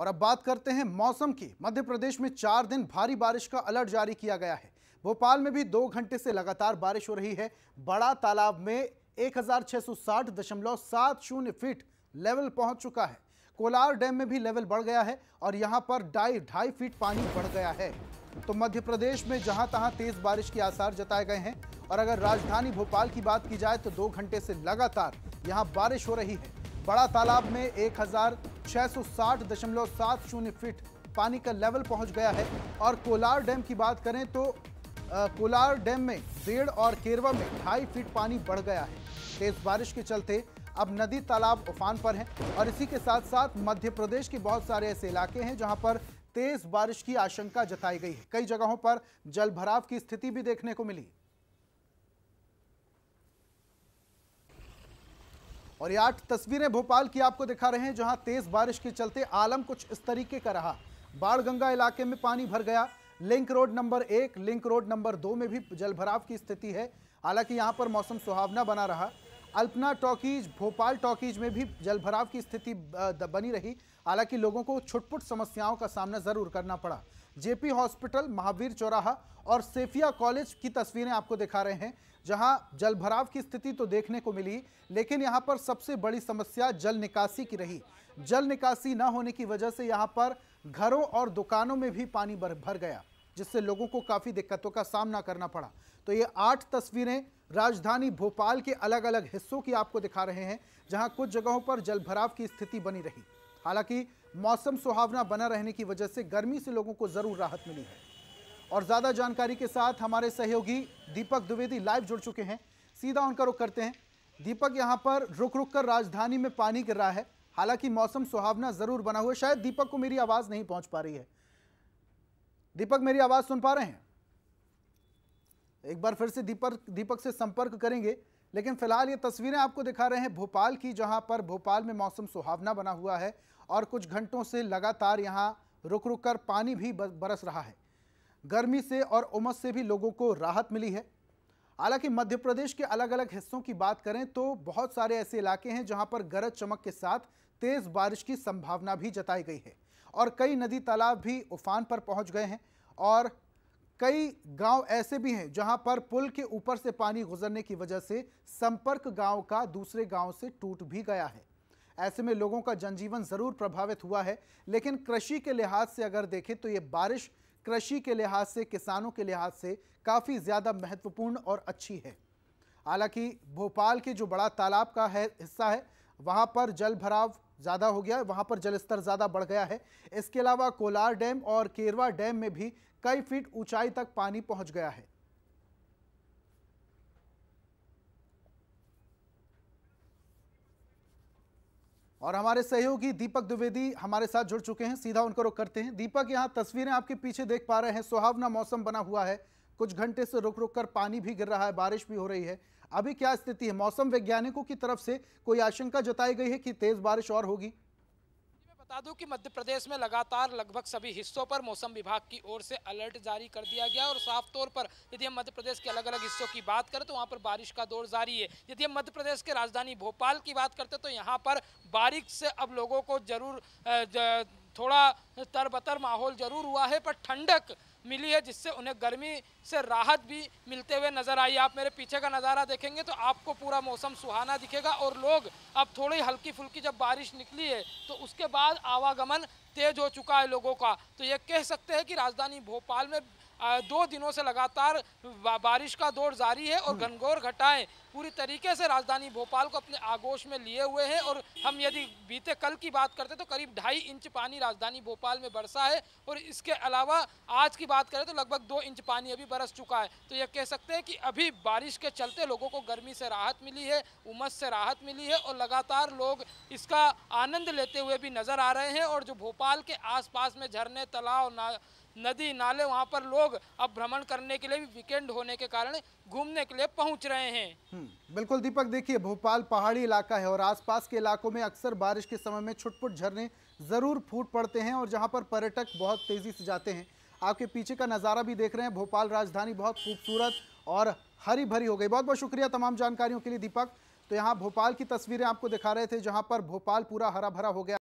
और अब बात करते हैं मौसम की मध्य प्रदेश में चार दिन भारी बारिश का अलर्ट जारी किया गया है भोपाल में भी दो घंटे से लगातार बारिश हो रही है बड़ा तालाब में 1660.70 फीट लेवल पहुंच चुका है कोलार डैम में भी लेवल बढ़ गया है और यहां पर ढाई ढाई फीट पानी बढ़ गया है तो मध्य प्रदेश में जहां तहां तेज बारिश के आसार जताए गए हैं और अगर राजधानी भोपाल की बात की जाए तो दो घंटे से लगातार यहां बारिश हो रही है बड़ा तालाब में एक हजार छह फीट पानी का लेवल पहुंच गया है और कोलार डैम की बात करें तो आ, कोलार डैम में डेढ़ और केरवा में ढाई फीट पानी बढ़ गया है तेज बारिश के चलते अब नदी तालाब उफान पर हैं और इसी के साथ साथ मध्य प्रदेश के बहुत सारे ऐसे इलाके हैं जहां पर तेज बारिश की आशंका जताई गई है कई जगहों पर जलभराव की स्थिति भी देखने को मिली और ये आठ तस्वीरें भोपाल की आपको दिखा रहे हैं जहां तेज बारिश के चलते आलम कुछ इस तरीके का रहा गंगा इलाके में पानी भर गया लिंक रोड नंबर एक लिंक रोड नंबर दो में भी जलभराव की स्थिति है हालांकि यहाँ पर मौसम सुहावना बना रहा अल्पना टॉकीज भोपाल टॉकीज में भी जलभराव की स्थिति बनी रही हालांकि लोगों को छुटपुट समस्याओं का सामना जरूर करना पड़ा जेपी हॉस्पिटल महावीर चौराहा और सेफिया कॉलेज की तस्वीरें आपको दिखा रहे हैं जहां जलभराव की स्थिति तो देखने को मिली लेकिन यहां पर सबसे बड़ी समस्या जल निकासी की रही जल निकासी न होने की वजह से यहां पर घरों और दुकानों में भी पानी भर गया जिससे लोगों को काफ़ी दिक्कतों का सामना करना पड़ा तो ये आठ तस्वीरें राजधानी भोपाल के अलग अलग हिस्सों की आपको दिखा रहे हैं जहां कुछ जगहों पर जलभराव की स्थिति बनी रही हालांकि मौसम सुहावना बना रहने की वजह से गर्मी से लोगों को ज़रूर राहत मिली है और ज़्यादा जानकारी के साथ हमारे सहयोगी दीपक द्विवेदी लाइव जुड़ चुके हैं सीधा उनका रुख करते हैं दीपक यहाँ पर रुक रुक कर राजधानी में पानी गिर रहा है हालांकि मौसम सुहावना ज़रूर बना हुआ है शायद दीपक को मेरी आवाज़ नहीं पहुंच पा रही है दीपक मेरी आवाज़ सुन पा रहे हैं एक बार फिर से दीपक दीपक से संपर्क करेंगे लेकिन फिलहाल ये तस्वीरें आपको दिखा रहे हैं भोपाल की जहां पर भोपाल में मौसम सुहावना बना हुआ है और कुछ घंटों से लगातार यहां रुक रुक कर पानी भी बरस रहा है गर्मी से और उमस से भी लोगों को राहत मिली है हालांकि मध्य प्रदेश के अलग अलग हिस्सों की बात करें तो बहुत सारे ऐसे इलाके हैं जहां पर गरज चमक के साथ तेज़ बारिश की संभावना भी जताई गई है और कई नदी तालाब भी उफान पर पहुंच गए हैं और कई गांव ऐसे भी हैं जहां पर पुल के ऊपर से पानी गुजरने की वजह से संपर्क गांव का दूसरे गांव से टूट भी गया है ऐसे में लोगों का जनजीवन ज़रूर प्रभावित हुआ है लेकिन कृषि के लिहाज से अगर देखें तो ये बारिश कृषि के लिहाज से किसानों के लिहाज से काफ़ी ज़्यादा महत्वपूर्ण और अच्छी है हालांकि भोपाल के जो बड़ा तालाब का है हिस्सा है वहाँ पर जल भराव ज़्यादा हो गया वहाँ पर जलस्तर ज़्यादा बढ़ गया है इसके अलावा कोलार डैम और केरवा डैम में भी कई फीट ऊंचाई तक पानी पहुँच गया है और हमारे सहयोगी दीपक द्विवेदी हमारे साथ जुड़ चुके हैं सीधा उनका रुख करते हैं दीपक यहाँ तस्वीरें आपके पीछे देख पा रहे हैं सुहावना मौसम बना हुआ है कुछ घंटे से रुक रुक कर पानी भी गिर रहा है बारिश भी हो रही है अभी क्या स्थिति है मौसम वैज्ञानिकों की तरफ से कोई आशंका जताई गई है कि तेज बारिश और होगी बता दूं कि मध्य प्रदेश में लगातार लगभग सभी हिस्सों पर मौसम विभाग की ओर से अलर्ट जारी कर दिया गया और साफ तौर पर यदि हम मध्य प्रदेश के अलग अलग हिस्सों की बात करें तो वहाँ पर बारिश का दौर जारी है यदि हम मध्य प्रदेश के राजधानी भोपाल की बात करते तो यहाँ पर बारिश से अब लोगों को जरूर थोड़ा तरबतर माहौल जरूर हुआ है पर ठंडक मिली है जिससे उन्हें गर्मी से राहत भी मिलते हुए नज़र आई आप मेरे पीछे का नज़ारा देखेंगे तो आपको पूरा मौसम सुहाना दिखेगा और लोग अब थोड़ी हल्की फुल्की जब बारिश निकली है तो उसके बाद आवागमन तेज हो चुका है लोगों का तो ये कह सकते हैं कि राजधानी भोपाल में दो दिनों से लगातार बारिश का दौर जारी है और हम्म। घनघोर घटाएं पूरी तरीके से राजधानी भोपाल को अपने आगोश में लिए हुए हैं और हम यदि बीते कल की बात करते तो करीब ढाई इंच पानी राजधानी भोपाल में बरसा है और इसके अलावा आज की बात करें तो लगभग दो इंच पानी अभी बरस चुका है तो यह कह सकते हैं कि अभी बारिश के चलते लोगों को गर्मी से राहत मिली है उमस से राहत मिली है और लगातार लोग इसका आनंद लेते हुए भी नज़र आ रहे हैं और जो भोपाल भोपाल के आसपास में झरने तालाब ना, नदी नाले वहाँ पर लोग अब भ्रमण करने के लिए भी वीकेंड होने के कारण घूमने के लिए पहुँच रहे हैं हम्म, बिल्कुल दीपक देखिए भोपाल पहाड़ी इलाका है और आसपास के इलाकों में अक्सर बारिश के समय में छुटपुट झरने ज़रूर फूट पड़ते हैं और जहाँ पर पर्यटक बहुत तेज़ी से जाते हैं आपके पीछे का नज़ारा भी देख रहे हैं भोपाल राजधानी बहुत खूबसूरत और हरी भरी हो गई बहुत बहुत शुक्रिया तमाम जानकारियों के लिए दीपक तो यहाँ भोपाल की तस्वीरें आपको दिखा रहे थे जहाँ पर भोपाल पूरा हरा भरा हो गया